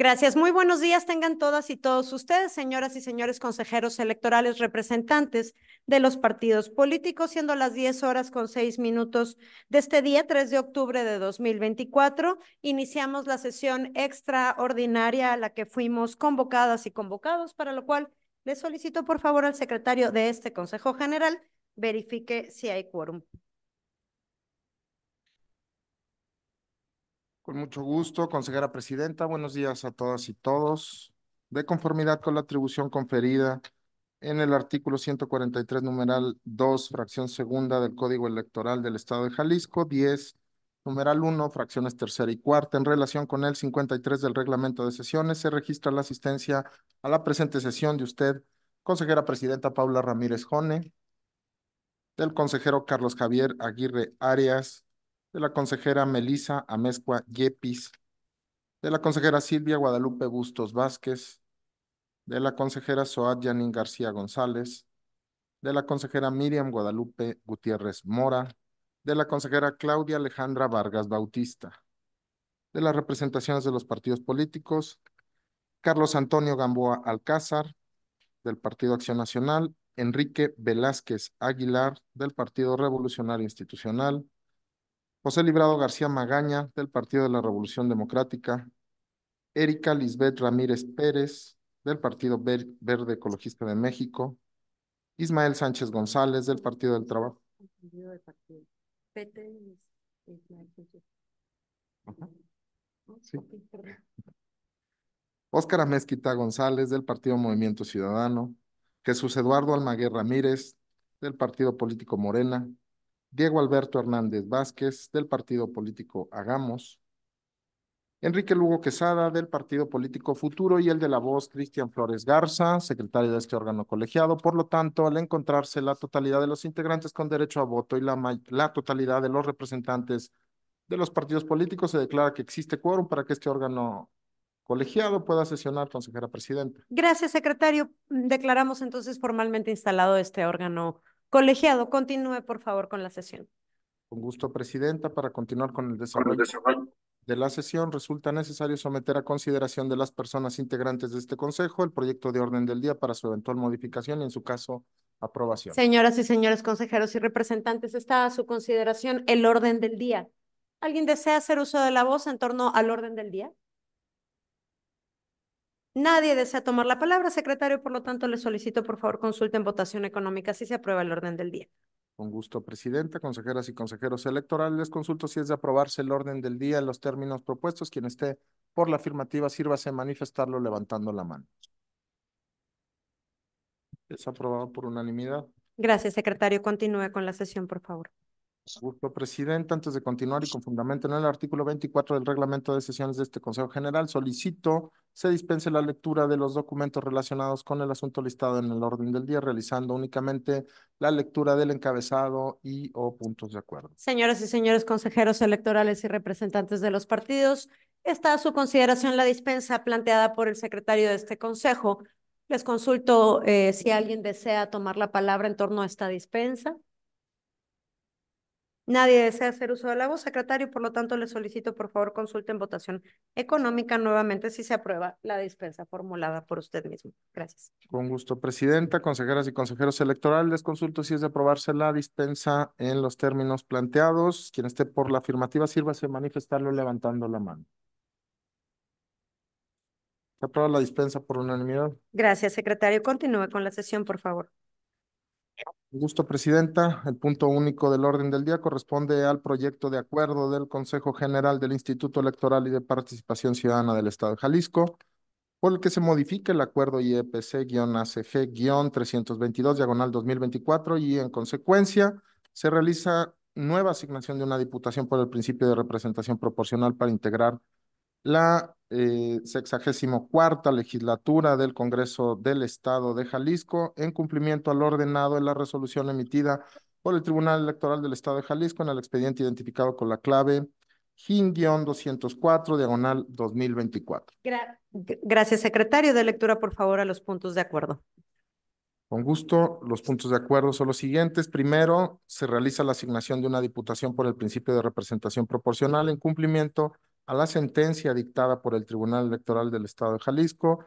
Gracias. Muy buenos días tengan todas y todos ustedes, señoras y señores consejeros electorales representantes de los partidos políticos, siendo las 10 horas con 6 minutos de este día, 3 de octubre de 2024. Iniciamos la sesión extraordinaria a la que fuimos convocadas y convocados, para lo cual le solicito por favor al secretario de este Consejo General verifique si hay quórum. Con mucho gusto, consejera presidenta. Buenos días a todas y todos. De conformidad con la atribución conferida en el artículo 143, numeral 2, fracción segunda del Código Electoral del Estado de Jalisco, 10, numeral 1, fracciones tercera y cuarta, en relación con el 53 del reglamento de sesiones, se registra la asistencia a la presente sesión de usted, consejera presidenta Paula Ramírez Jone, del consejero Carlos Javier Aguirre Arias, de la consejera Melisa Amezcua Yepis, de la consejera Silvia Guadalupe Bustos Vázquez, de la consejera Soad Yanin García González, de la consejera Miriam Guadalupe Gutiérrez Mora, de la consejera Claudia Alejandra Vargas Bautista, de las representaciones de los partidos políticos, Carlos Antonio Gamboa Alcázar, del Partido Acción Nacional, Enrique Velázquez Aguilar, del Partido Revolucionario Institucional, José Librado García Magaña, del Partido de la Revolución Democrática, Erika Lisbeth Ramírez Pérez, del Partido Verde Ecologista de México, Ismael Sánchez González, del Partido del Trabajo. Oscar González, del Partido Movimiento Ciudadano, Jesús Eduardo Almaguer Ramírez, del Partido Político Morena, Diego Alberto Hernández Vázquez, del partido político Hagamos, Enrique Lugo Quesada, del partido político Futuro, y el de la voz Cristian Flores Garza, secretario de este órgano colegiado. Por lo tanto, al encontrarse la totalidad de los integrantes con derecho a voto y la, totalidad de los representantes de los partidos políticos, se declara que existe quórum para que este órgano colegiado pueda sesionar, consejera presidenta. Gracias, secretario. Declaramos entonces formalmente instalado este órgano Colegiado, continúe por favor con la sesión. Con gusto, Presidenta. Para continuar con el desarrollo, de la sesión, resulta necesario someter a consideración de las personas integrantes de este Consejo el proyecto de orden del día para su eventual modificación y, en su caso, aprobación. Señoras y señores consejeros y representantes, está a su consideración el orden del día. ¿Alguien desea hacer uso de la voz en torno al orden del día? Nadie desea tomar la palabra, secretario, por lo tanto le solicito por favor consulten votación económica si se aprueba el orden del día. Con gusto, Presidenta, consejeras y consejeros electorales, consulto si es de aprobarse el orden del día en los términos propuestos. Quien esté por la afirmativa, sírvase a manifestarlo levantando la mano. Es aprobado por unanimidad. Gracias, secretario. Continúe con la sesión, por favor. Gusto, Presidenta. Antes de continuar y con fundamento en el artículo 24 del reglamento de sesiones de este Consejo General, solicito se dispense la lectura de los documentos relacionados con el asunto listado en el orden del día, realizando únicamente la lectura del encabezado y o puntos de acuerdo. Señoras y señores consejeros electorales y representantes de los partidos, está a su consideración la dispensa planteada por el secretario de este Consejo. Les consulto eh, si alguien desea tomar la palabra en torno a esta dispensa. Nadie desea hacer uso de la voz, secretario, por lo tanto le solicito por favor consulte en votación económica nuevamente si se aprueba la dispensa formulada por usted mismo. Gracias. Con gusto, presidenta, consejeras y consejeros electorales, consulto si es de aprobarse la dispensa en los términos planteados. Quien esté por la afirmativa, sírvase manifestarlo levantando la mano. Se aprueba la dispensa por unanimidad. Gracias, secretario. Continúe con la sesión, por favor. Gusto, Presidenta. El punto único del orden del día corresponde al proyecto de acuerdo del Consejo General del Instituto Electoral y de Participación Ciudadana del Estado de Jalisco, por el que se modifica el acuerdo e IEPC-ACG-322, diagonal 2024, y en consecuencia se realiza nueva asignación de una diputación por el principio de representación proporcional para integrar la eh, sexagésimo cuarta legislatura del Congreso del Estado de Jalisco en cumplimiento al ordenado en la resolución emitida por el Tribunal Electoral del Estado de Jalisco en el expediente identificado con la clave JIN-204, diagonal 2024. veinticuatro. gracias, secretario. De lectura, por favor, a los puntos de acuerdo. Con gusto, los puntos de acuerdo son los siguientes. Primero, se realiza la asignación de una diputación por el principio de representación proporcional en cumplimiento a la sentencia dictada por el Tribunal Electoral del Estado de Jalisco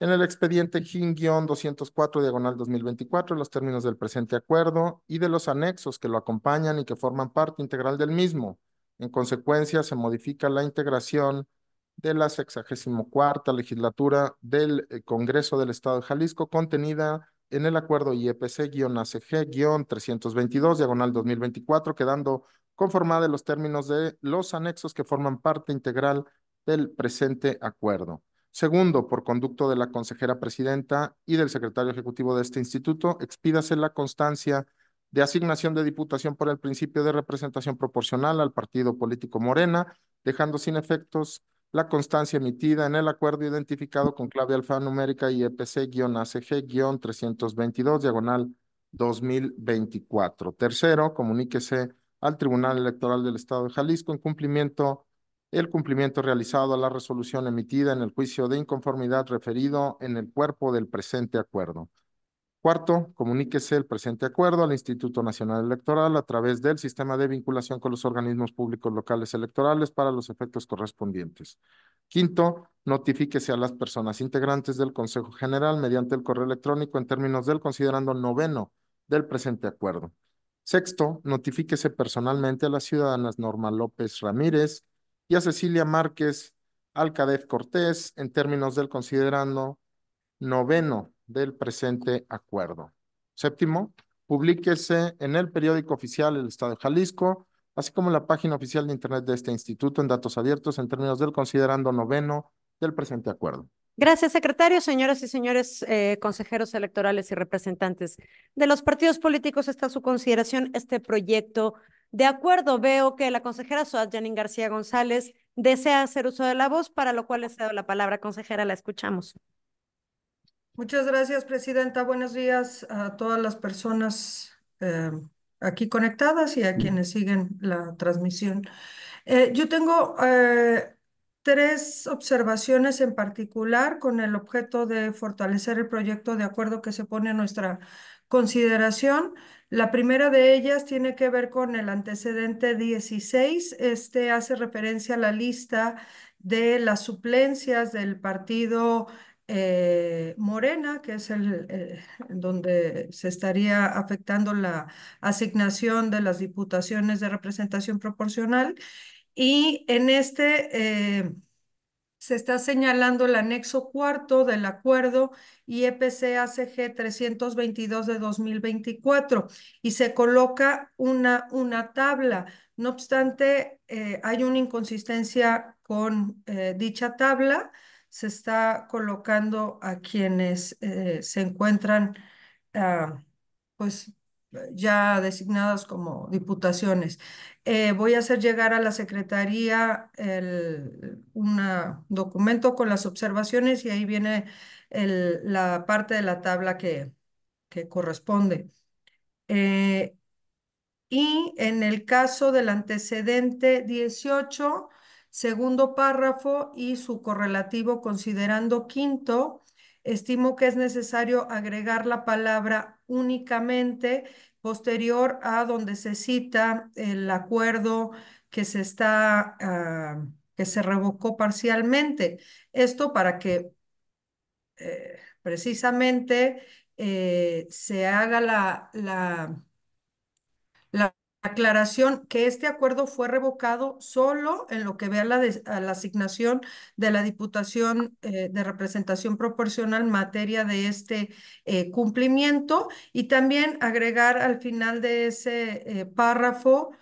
en el expediente gin 204 diagonal 2024, los términos del presente acuerdo y de los anexos que lo acompañan y que forman parte integral del mismo. En consecuencia, se modifica la integración de la 64 legislatura del eh, Congreso del Estado de Jalisco contenida en el acuerdo e IEPC-ACG-322 diagonal 2024, quedando conformada en los términos de los anexos que forman parte integral del presente acuerdo. Segundo, por conducto de la consejera presidenta y del secretario ejecutivo de este instituto, expídase la constancia de asignación de diputación por el principio de representación proporcional al partido político Morena, dejando sin efectos la constancia emitida en el acuerdo identificado con clave alfanumérica y EPC-ACG-322, diagonal 2024. Tercero, comuníquese al Tribunal Electoral del Estado de Jalisco en cumplimiento el cumplimiento realizado a la resolución emitida en el juicio de inconformidad referido en el cuerpo del presente acuerdo. Cuarto, comuníquese el presente acuerdo al Instituto Nacional Electoral a través del sistema de vinculación con los organismos públicos locales electorales para los efectos correspondientes. Quinto, notifíquese a las personas integrantes del Consejo General mediante el correo electrónico en términos del considerando noveno del presente acuerdo. Sexto, notifíquese personalmente a las ciudadanas Norma López Ramírez y a Cecilia Márquez Alcadez Cortés en términos del considerando noveno del presente acuerdo. Séptimo, publíquese en el periódico oficial del Estado de Jalisco, así como en la página oficial de Internet de este instituto en datos abiertos en términos del considerando noveno del presente acuerdo. Gracias, secretario. Señoras y señores eh, consejeros electorales y representantes de los partidos políticos, está a su consideración este proyecto. De acuerdo, veo que la consejera Soad Janine García González desea hacer uso de la voz, para lo cual le cedo la palabra. Consejera, la escuchamos. Muchas gracias, presidenta. Buenos días a todas las personas eh, aquí conectadas y a quienes siguen la transmisión. Eh, yo tengo tres observaciones en particular con el objeto de fortalecer el proyecto de acuerdo que se pone a nuestra consideración. La primera de ellas tiene que ver con el antecedente 16. Este hace referencia a la lista de las suplencias del partido eh, Morena, que es el eh, donde se estaría afectando la asignación de las diputaciones de representación proporcional y en este eh, se está señalando el anexo cuarto del acuerdo IEPC-ACG 322 de 2024 y se coloca una, una tabla. No obstante, eh, hay una inconsistencia con eh, dicha tabla. Se está colocando a quienes se encuentran ah, pues ya designados como diputaciones. Eh, voy a hacer llegar a la Secretaría un documento con las observaciones y ahí viene la parte de la tabla que, que corresponde. Eh, y en el caso del antecedente 18, segundo párrafo y su correlativo considerando quinto, estimo que es necesario agregar la palabra únicamente posterior a donde se cita el acuerdo que se está, ah, que se revocó parcialmente. Esto para que eh, precisamente eh, se haga la, la Aclaración que este acuerdo fue revocado solo en lo que vea la, a la asignación de la Diputación eh, de Representación Proporcional en materia de este eh, cumplimiento y también agregar al final de ese eh, párrafo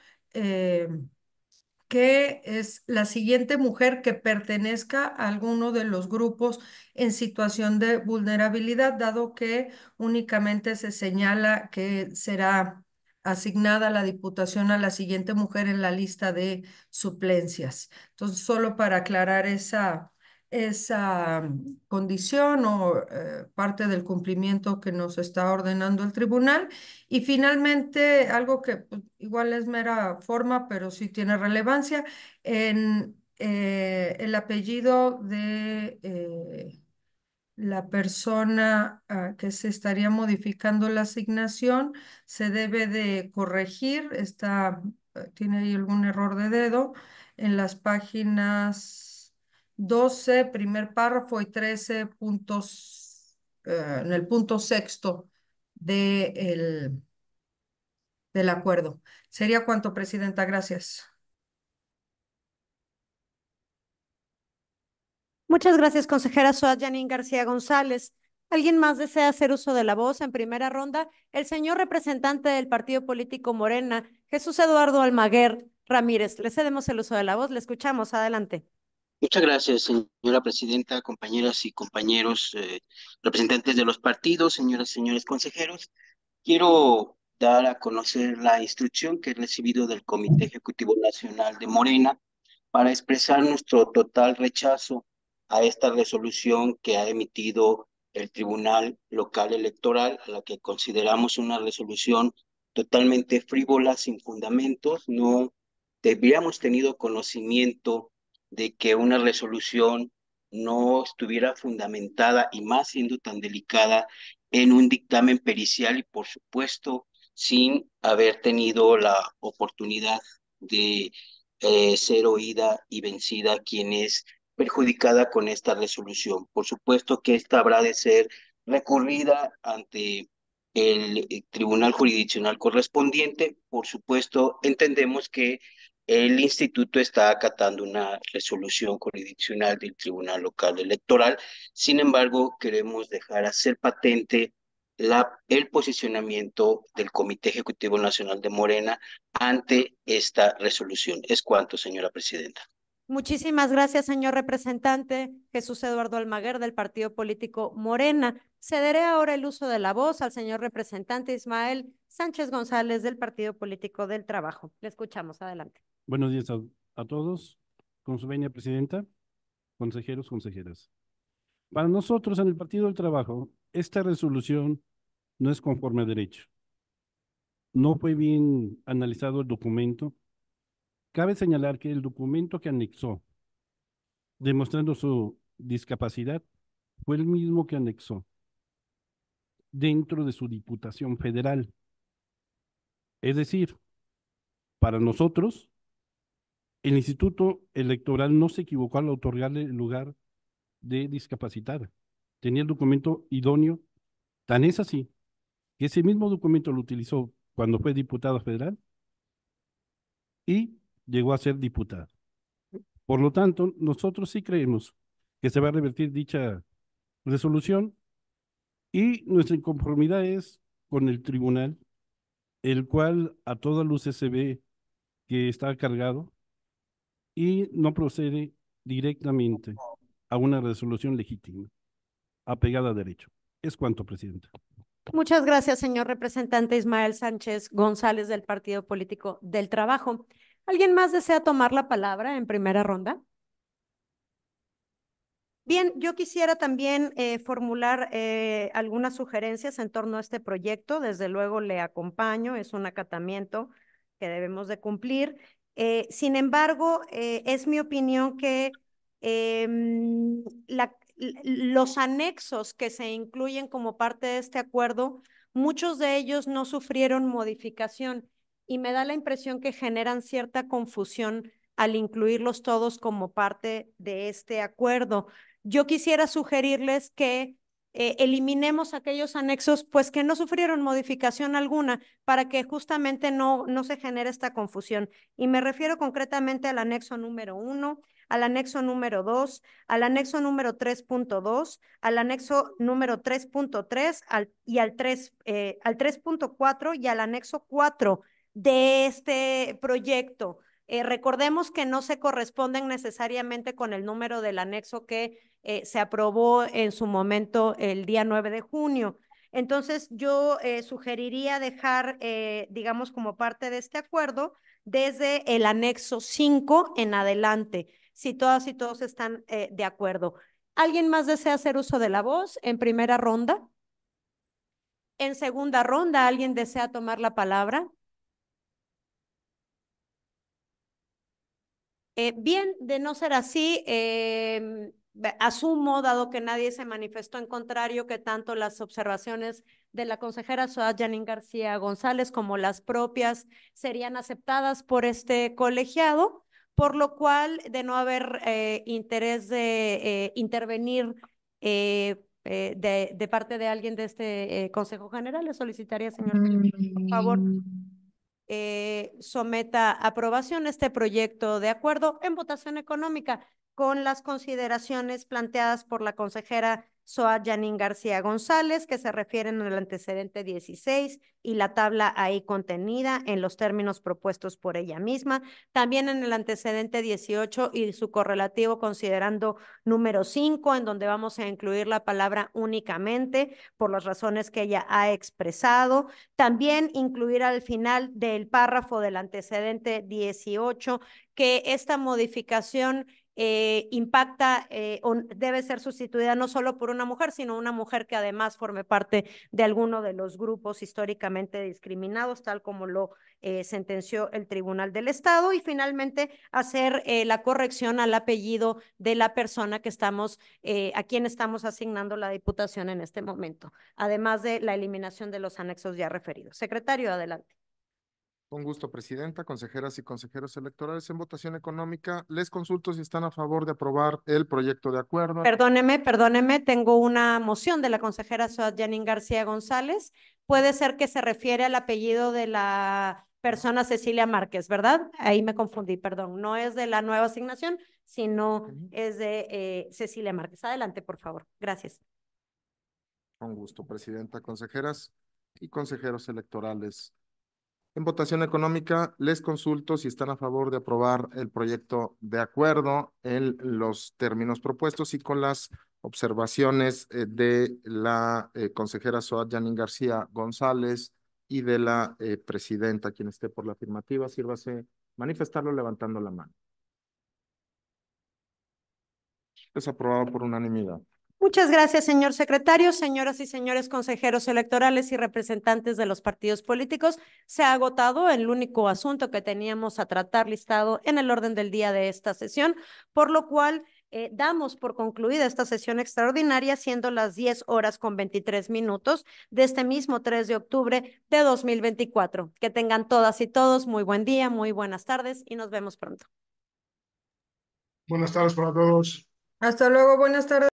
que es la siguiente mujer que pertenezca a alguno de los grupos en situación de vulnerabilidad, dado que únicamente se señala que será asignada la Diputación a la siguiente mujer en la lista de suplencias. Entonces, solo para aclarar esa, esa mm, condición o eh, parte del cumplimiento que nos está ordenando el tribunal. Y finalmente, algo que pues, igual es mera forma, pero sí tiene relevancia, en eh, el apellido de... Eh, la persona ah, que se estaría modificando la asignación se debe de corregir, está, ah, tiene ahí algún error de dedo, en las páginas 12, primer párrafo y 13 puntos, ah, en el punto sexto de del acuerdo. Sería cuanto, Presidenta. Gracias. Muchas gracias, consejera Suárez Janín García González. ¿Alguien más desea hacer uso de la voz en primera ronda? El señor representante del partido político Morena, Jesús Eduardo Almaguer Ramírez. Le cedemos el uso de la voz, le escuchamos. Adelante. Muchas gracias, señora presidenta, compañeras y compañeros, eh, representantes de los partidos, señoras y señores consejeros. Quiero dar a conocer la instrucción que he recibido del Comité Ejecutivo Nacional de Morena para expresar nuestro total rechazo a esta resolución que ha emitido el Tribunal Local Electoral, a la que consideramos una resolución totalmente frívola, sin fundamentos. No debíamos tenido conocimiento de que una resolución no estuviera fundamentada y más siendo tan delicada en un dictamen pericial y por supuesto sin haber tenido la oportunidad de eh, ser oída y vencida quienes perjudicada con esta resolución. Por supuesto que esta habrá de ser recurrida ante el eh, tribunal jurisdiccional correspondiente. Por supuesto, entendemos que el instituto está acatando una resolución jurisdiccional del Tribunal Local Electoral. Sin embargo, queremos dejar hacer patente el posicionamiento del Comité Ejecutivo Nacional de Morena ante esta resolución. Es cuanto, señora presidenta. Muchísimas gracias, señor representante Jesús Eduardo Almaguer del partido político Morena. Cederé ahora el uso de la voz al señor representante Ismael Sánchez González del partido político del trabajo. Le escuchamos, adelante. Buenos días a, todos. Con su venia presidenta, consejeros, consejeras. Para nosotros en el Partido del Trabajo, esta resolución no es conforme a derecho. No fue bien analizado el documento Cabe señalar que el documento que anexó, demostrando su discapacidad, fue el mismo que anexó dentro de su Diputación Federal. Es decir, para nosotros, el Instituto Electoral no se equivocó al otorgarle el lugar de discapacitar. Tenía el documento idóneo. Tan es así que ese mismo documento lo utilizó cuando fue diputado federal y llegó a ser diputada. Por lo tanto, nosotros sí creemos que se va a revertir dicha resolución y nuestra inconformidad es con el tribunal, el cual a toda luz se ve que está cargado y no procede directamente a una resolución legítima, apegada a derecho. Es cuanto, Presidenta. Muchas gracias, señor representante Ismael Sánchez González del Partido Político del Trabajo. ¿Alguien más desea tomar la palabra en primera ronda? Bien, yo quisiera también eh, formular eh, algunas sugerencias en torno a este proyecto. Desde luego le acompaño, es un acatamiento que debemos de cumplir. Eh, sin embargo, es mi opinión que em, los anexos que se incluyen como parte de este acuerdo, muchos de ellos no sufrieron modificación y me da la impresión que generan cierta confusión al incluirlos todos como parte de este acuerdo. Yo quisiera sugerirles que eh, eliminemos aquellos anexos pues que no sufrieron modificación alguna para que justamente no, no se genere esta confusión. Y me refiero concretamente al anexo número uno, al anexo número 2, al anexo número 3.2, al anexo número 3.3 al, y al 3.4 eh, punto cuatro y al anexo 4 de este proyecto. Eh, recordemos que no se corresponden necesariamente con el número del anexo que eh, se aprobó en su momento el día 9 de junio. Entonces, yo eh, sugeriría dejar, digamos, como parte de este acuerdo, desde el anexo 5 en adelante, si todas y todos están de acuerdo. ¿Alguien más desea hacer uso de la voz en primera ronda? En segunda ronda, ¿alguien desea tomar la palabra? Eh, bien, de no ser así, em, asumo, dado que nadie se manifestó en contrario, que tanto las observaciones de la consejera Soad García González como las propias serían aceptadas por este colegiado, por lo cual, de no haber eh, interés de eh, intervenir de, parte de alguien de este Consejo General. Le solicitaría, señor, por favor, eh, someta a aprobación este proyecto de acuerdo en votación económica con las consideraciones planteadas por la consejera Soa Janín García González, que se en el antecedente 16 y la tabla ahí contenida en los términos propuestos por ella misma. También en el antecedente 18 y su correlativo considerando número 5, en donde vamos a incluir la palabra únicamente por las razones que ella ha expresado. También incluir al final del párrafo del antecedente 18 que esta modificación eh, impacta eh, o debe ser sustituida no solo por una mujer, sino una mujer que además forme parte de alguno de los grupos históricamente discriminados, tal como lo eh, sentenció el Tribunal del Estado. Y finalmente, hacer la corrección al apellido de la persona que estamos, a quien estamos asignando la diputación en este momento, además de la eliminación de los anexos ya referidos. Secretario, adelante. Con gusto, Presidenta, consejeras y consejeros electorales en votación económica. Les consulto si están a favor de aprobar el proyecto de acuerdo. Perdóneme, perdóneme, tengo una moción de la consejera Soad García González. Puede ser que se refiere al apellido de la persona Cecilia Márquez, ¿verdad? Ahí me confundí, perdón. No es de la nueva asignación, sino es de eh, Cecilia Márquez. Adelante, por favor. Gracias. Con gusto, Presidenta, consejeras y consejeros electorales. En votación económica, les consulto si están a favor de aprobar el proyecto de acuerdo en los términos propuestos y con las observaciones eh, de la eh, consejera Soad Janín García González y de la eh, presidenta. Quien esté por la afirmativa, sírvase manifestarlo levantando la mano. Es aprobado por unanimidad. Muchas gracias, señor secretario, señoras y señores consejeros electorales y representantes de los partidos políticos. Se ha agotado el único asunto que teníamos a tratar listado en el orden del día de esta sesión, por lo cual eh, damos por concluida esta sesión extraordinaria, siendo las 10 horas con 23 minutos de este mismo 3 de octubre de 2024. Que tengan todas y todos muy buen día, muy buenas tardes y nos vemos pronto. Buenas tardes para todos. Hasta luego, buenas tardes.